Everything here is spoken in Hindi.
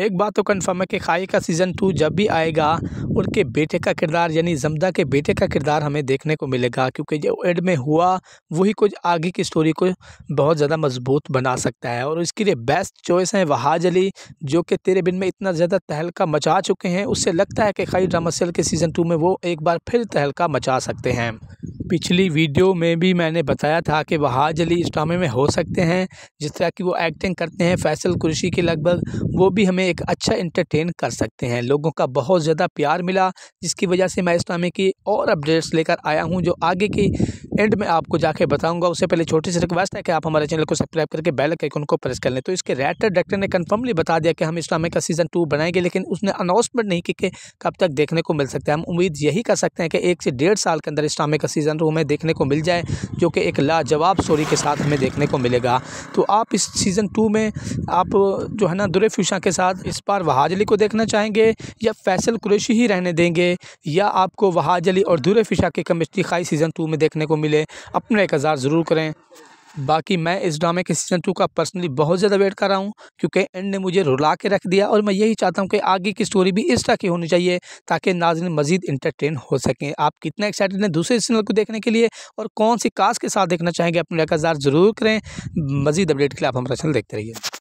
एक बात तो कन्फर्म है कि खाई का सीज़न टू जब भी आएगा उनके बेटे का किरदार यानी जमदा के बेटे का किरदार हमें देखने को मिलेगा क्योंकि जो एड में हुआ वही कुछ आगे की स्टोरी को बहुत ज़्यादा मजबूत बना सकता है और इसके लिए बेस्ट चॉइस है वहाज अली जो कि तेरे बिन में इतना ज़्यादा तहलका मचा चुके हैं उससे लगता है कि खाई ड्रामा सेल के सीज़न टू में वो एक बार फिर तहलका मचा सकते हैं पिछली वीडियो में भी मैंने बताया था कि वहाज अली इस ड्रामे में हो सकते हैं जिस तरह की वो एक्टिंग करते हैं फैसल कुरशी के लगभग वो भी हमें में एक अच्छा इंटरटेन कर सकते हैं लोगों का बहुत ज़्यादा प्यार मिला जिसकी वजह से मैं इस ड्रामे की और अपडेट्स लेकर आया हूँ जो आगे की एंड में आपको जाके बताऊंगा उससे पहले छोटी सी रिक्वेस्ट है कि आप हमारे चैनल को सब्सक्राइब करके बेल आइकन को प्रेस कर लें तो इसके राइटर डायरेक्टर ने कन्फर्मली बता दिया कि हम इस्लामिक का सीज़न टू बनाएंगे लेकिन उसने अनाउंसमेंट नहीं की कि कब तक देखने को मिल सकता है हम उम्मीद यही कर सकते हैं कि एक से डेढ़ साल के अंदर इस्लामिक का सीज़न टू हमें देखने को मिल जाए जो कि एक लाजवाब स्टोरी के साथ हमें देखने को मिलेगा तो आप इस सीज़न टू में आप जो है ना फ्यूशा के साथ इस बार वहाजली को देखना चाहेंगे या फैसल कुरेशी ही रहने देंगे या आपको वहाजली और दुरफ्यूशा की कमिश्ती खाई सीज़न टू में देखने को मिले अपने एक हज़ार ज़रूर करें बाकी मैं इस ड्रामे के सीज़न टू का पर्सनली बहुत ज़्यादा वेट कर रहा हूँ क्योंकि एंड ने मुझे रुला के रख दिया और मैं यही चाहता हूँ कि आगे की स्टोरी भी इस तरह की होनी चाहिए ताकि नाजन मजीद इंटरटेन हो सकें आप कितना एक्साइटेड हैं दूसरे सीजन को देखने के लिए और कौन सी कास्ट के साथ देखना चाहेंगे अपने लगातार ज़रूर करें मजीद अपडेट के लिए आप हमारा चैनल देखते रहिए